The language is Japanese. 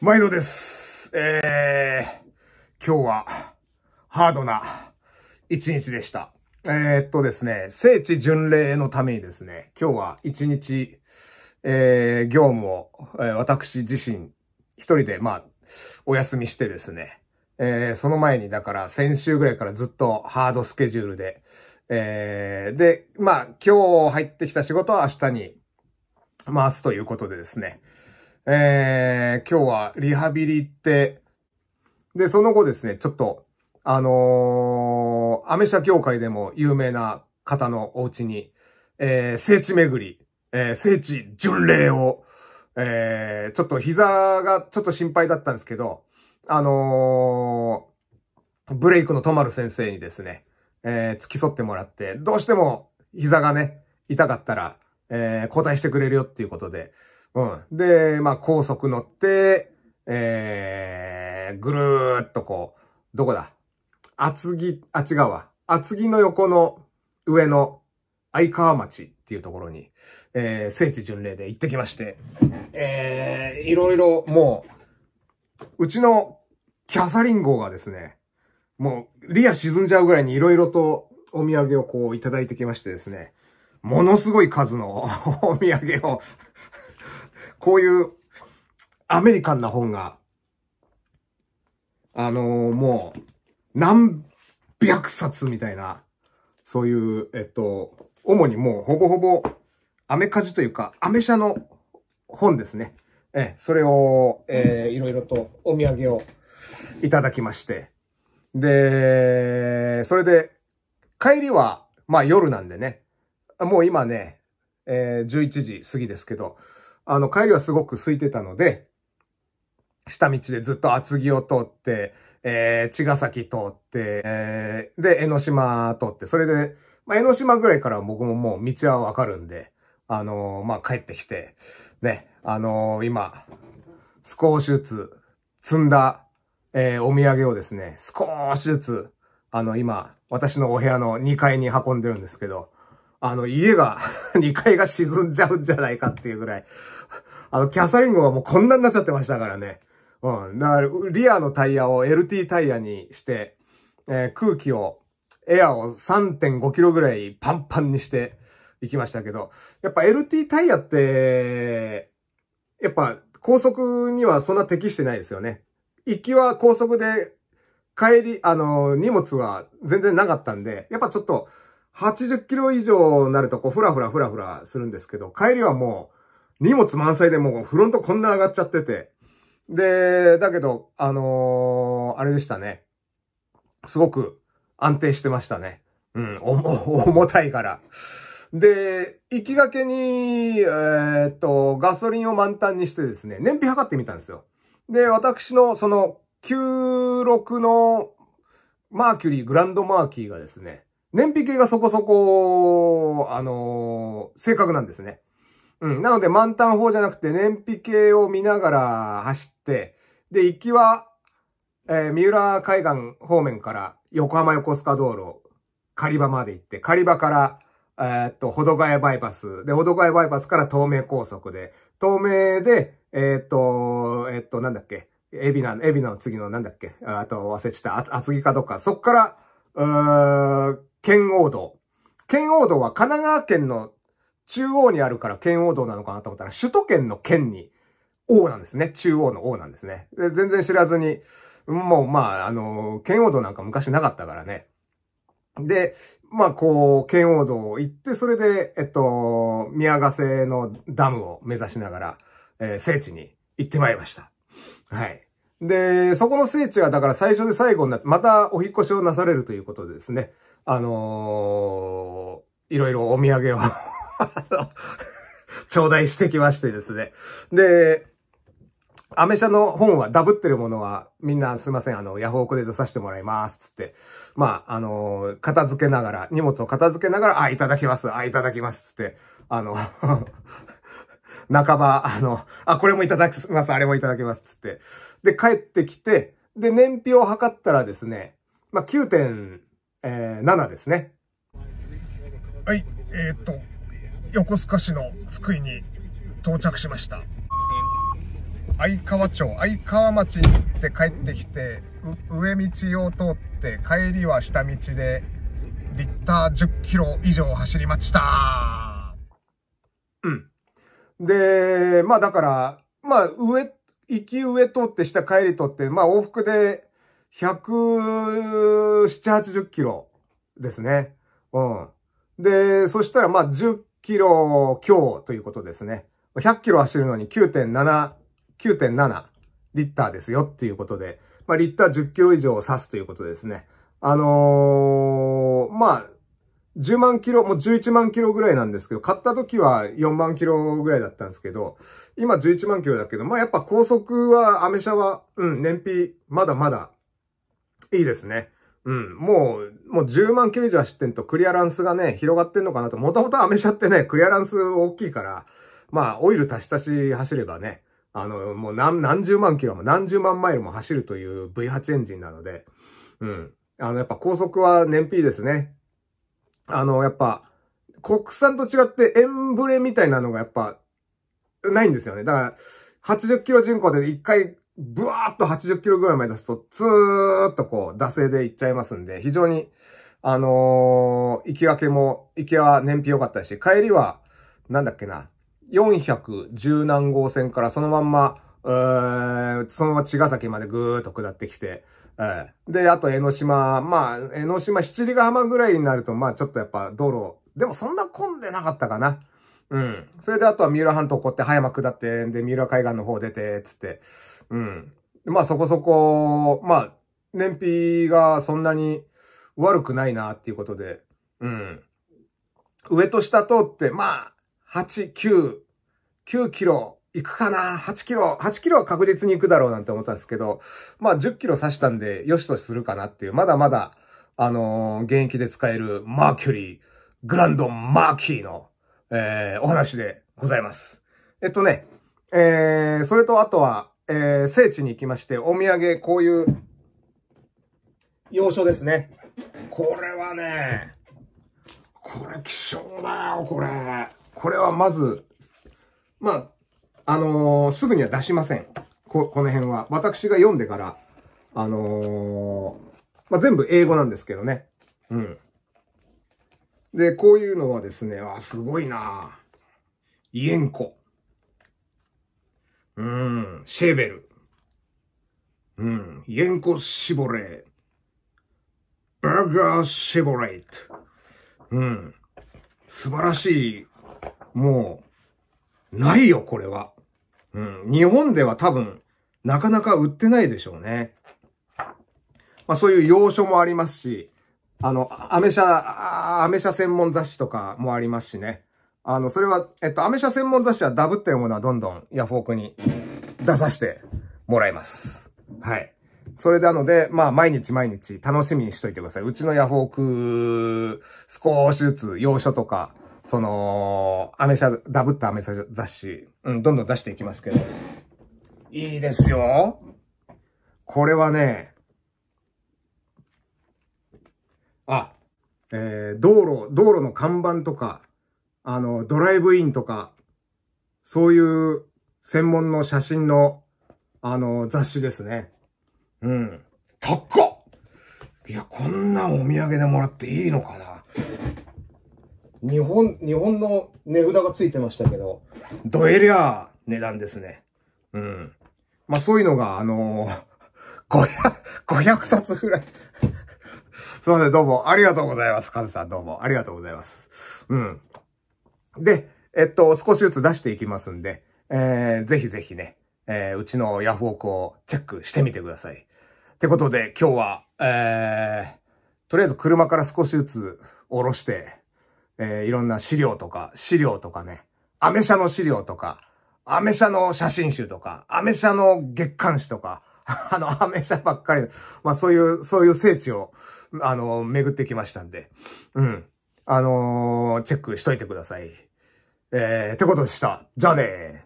毎度です。えー、今日は、ハードな一日でした。えー、っとですね、聖地巡礼のためにですね、今日は一日、えー、業務を、えー、私自身、一人で、まあ、お休みしてですね、えー、その前に、だから先週ぐらいからずっとハードスケジュールで、えー、で、まあ、今日入ってきた仕事は明日に回すということでですね、えー、今日はリハビリ行って、で、その後ですね、ちょっと、あのー、アメ車協会でも有名な方のお家に、えー、聖地巡り、えー、聖地巡礼を、えー、ちょっと膝がちょっと心配だったんですけど、あのー、ブレイクのとまる先生にですね、えー、付き添ってもらって、どうしても膝がね、痛かったら、えー、交代してくれるよっていうことで、うん。で、まあ、高速乗って、えー、ぐるーっとこう、どこだ厚木、あ、違うわ。厚木の横の上の相川町っていうところに、えー、聖地巡礼で行ってきまして、えー、いろいろもう、うちのキャサリン号がですね、もう、リア沈んじゃうぐらいにいろいろとお土産をこういただいてきましてですね、ものすごい数の お土産をこういうアメリカンな本が、あのー、もう、何百冊みたいな、そういう、えっと、主にもうほぼほぼ、アメカジというか、アメ社の本ですね。え、それを、えー、いろいろとお土産をいただきまして。で、それで、帰りは、まあ夜なんでね、もう今ね、えー、11時過ぎですけど、あの、帰りはすごく空いてたので、下道でずっと厚木を通って、えー、茅ヶ崎通って、えー、で、江ノ島通って、それで、まあ、江ノ島ぐらいから僕ももう道はわかるんで、あのー、まあ、帰ってきて、ね、あのー、今、少しずつ積んだ、えー、お土産をですね、少しずつ、あの、今、私のお部屋の2階に運んでるんですけど、あの、家が2 階が沈んじゃうんじゃないかっていうぐらい、あの、キャサリン号はもうこんなになっちゃってましたからね。うん。だから、リアのタイヤを LT タイヤにして、えー、空気を、エアを3.5キロぐらいパンパンにしていきましたけど、やっぱ LT タイヤって、やっぱ高速にはそんな適してないですよね。行きは高速で帰り、あの、荷物は全然なかったんで、やっぱちょっと、80キロ以上になるとこう、ふらふらふらふらするんですけど、帰りはもう、荷物満載でもうフロントこんな上がっちゃってて。で、だけど、あのー、あれでしたね。すごく安定してましたね。うん、重たいから。で、行きがけに、えー、っと、ガソリンを満タンにしてですね、燃費測ってみたんですよ。で、私のその、96のマーキュリー、グランドマーキーがですね、燃費系がそこそこ、あのー、正確なんですね。うん。なので満タン法じゃなくて燃費系を見ながら走って、で、行きは、えー、三浦海岸方面から横浜横須賀道路、狩場まで行って、狩場から、えー、っと、保土ヶ谷バイパス。で、保土ヶ谷バイパスから東名高速で、東名で、えー、っと、えー、っと、なんだっけ、エビナ、エビナの次のなんだっけ、あと忘れちゃった、厚木かどっか、そっから、うー圏央道。圏央道は神奈川県の中央にあるから圏央道なのかなと思ったら、首都圏の県に王なんですね。中央の王なんですね。で全然知らずに、もうまあ、あの、圏央道なんか昔なかったからね。で、まあこう、圏央道を行って、それで、えっと、宮ヶ瀬のダムを目指しながら、えー、聖地に行ってまいりました。はい。で、そこの聖地はだから最初で最後になって、またお引越しをなされるということでですね、あのー、いろいろお土産を 頂戴してきましてですね。で、アメ車の本はダブってるものはみんなすいません、あの、ヤフオクで出させてもらいます、つって。まあ、あのー、片付けながら、荷物を片付けながら、あ、いただきます、あ、いただきます、つって。あの半ば、あの、あ、これもいただきます、あれもいただきます、つって。で、帰ってきて、で、燃費を測ったらですね、まあ、9.7ですね。はい、えー、っと、横須賀市の津久井に到着しました。相川町、相川町に行って帰ってきて、上道を通って帰りは下道で、リッター10キロ以上走りました。うん。で、まあだから、まあ上、行き上通って下帰り通って、まあ往復で170、80キロですね。うん。で、そしたらまあ10キロ強ということですね。100キロ走るのに9.7、9.7リッターですよっていうことで、まあリッター10キロ以上を指すということですね。あのー、まあ、10万キロ、もう11万キロぐらいなんですけど、買った時は4万キロぐらいだったんですけど、今11万キロだけど、まあやっぱ高速は、アメ車は、うん、燃費、まだまだ、いいですね。うん、もう、もう10万キロ以上走ってんとクリアランスがね、広がってんのかなと。もともとアメ車ってね、クリアランス大きいから、まあ、オイル足し足し走ればね、あの、もう何、何十万キロも、何十万マイルも走るという V8 エンジンなので、うん。あの、やっぱ高速は燃費ですね。あの、やっぱ、国産と違ってエンブレみたいなのがやっぱ、ないんですよね。だから、80キロ人口で一回、ブワーッと80キロぐらいまで出すと、ずーっとこう、惰性でいっちゃいますんで、非常に、あのー、行き分けも、行きは燃費良かったし、帰りは、なんだっけな、410何号線からそのまんま、えー、そのまま茅ヶ崎までぐーっと下ってきて、ええ。で、あと江ノ島、まあ、江ノ島、七里ヶ浜ぐらいになると、まあちょっとやっぱ道路、でもそんな混んでなかったかな。うん。それであとは三浦半島こって葉山下って、で、三浦海岸の方出て、つって。うん。まあそこそこ、まあ、燃費がそんなに悪くないなっていうことで。うん。上と下通って、まあ、8、9、9キロ行くかな ?8 キロ。8キロは確実に行くだろうなんて思ったんですけど、まあ10キロ刺したんで、よしとするかなっていう、まだまだ、あのー、現役で使えるマーキュリー、グランドマーキーの、えー、お話でございます。えっとね、えー、それとあとは、えー、聖地に行きまして、お土産、こういう、洋書ですね。これはね、これ希少だよ、これ。これはまず、まあ、あのー、すぐには出しません。こ、この辺は。私が読んでから、あのー、まあ、全部英語なんですけどね。うん。で、こういうのはですね、あ、すごいなイエンコ。うん、シェーベル。うん、イエンコシボレー。バーガーシボレイト。うん。素晴らしい。もう、ないよ、これは。うん、日本では多分、なかなか売ってないでしょうね。まあそういう洋書もありますし、あの、アメ車、アメ車専門雑誌とかもありますしね。あの、それは、えっと、アメ車専門雑誌はダブったようなものはどんどんヤフオクに出させてもらいます。はい。それなので、まあ、毎日毎日楽しみにしといてください。うちのヤフオク、少しずつ洋書とか、その、アメ車、ダブったアメ車雑誌、うん、どんどん出していきますけど。いいですよ。これはね、あ、えー、道路、道路の看板とか、あの、ドライブインとか、そういう専門の写真の、あの、雑誌ですね。うん。高っいや、こんなお土産でもらっていいのかな日本、日本の値札がついてましたけど、どえりゃ値段ですね。うん。まあそういうのが、あのー、500、500冊ぐらい。すいません、どうもありがとうございます。カズさんどうもありがとうございます。うん。で、えっと、少しずつ出していきますんで、えー、ぜひぜひね、えー、うちのヤフオクをチェックしてみてください。ってことで、今日は、えー、とりあえず車から少しずつ下ろして、えー、いろんな資料とか、資料とかね、アメ車の資料とか、アメ車の写真集とか、アメ車の月刊誌とか、あの、アメ車ばっかりの、まあそういう、そういう聖地を、あの、巡ってきましたんで、うん。あのー、チェックしといてください。えー、ってことでした。じゃあねー。